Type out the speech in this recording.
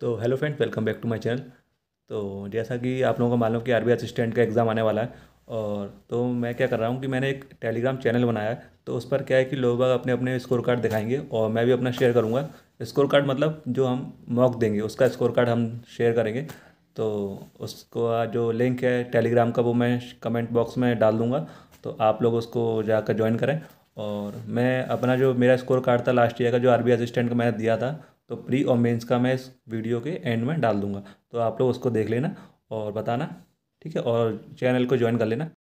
तो hello friends welcome back to my channel तो जैसा कि आप लोगों को मालूम कि आरबी असिस्टेंट का एग्ज़ाम आने वाला है और तो मैं क्या कर रहा हूँ कि मैंने एक टेलीग्राम चैनल बनाया है तो उस पर क्या है कि लोग अपने अपने स्कोर कार्ड दिखाएंगे और मैं भी अपना शेयर करूँगा स्कोर कार्ड मतलब जो हम मॉक देंगे उसका स्कोर कार्ड हम शेयर करेंगे तो उसको जो लिंक है टेलीग्राम का वो मैं कमेंट बॉक्स में डाल दूँगा तो आप लोग उसको जाकर ज्वाइन करें और मैं अपना जो मेरा स्कोर कार्ड था लास्ट ईयर का जो आरबी असिस्टेंट का मैंने दिया था तो प्री और मेंस का मैं इस वीडियो के एंड में डाल दूँगा तो आप लोग उसको देख लेना और बताना ठीक है और चैनल को ज्वाइन कर लेना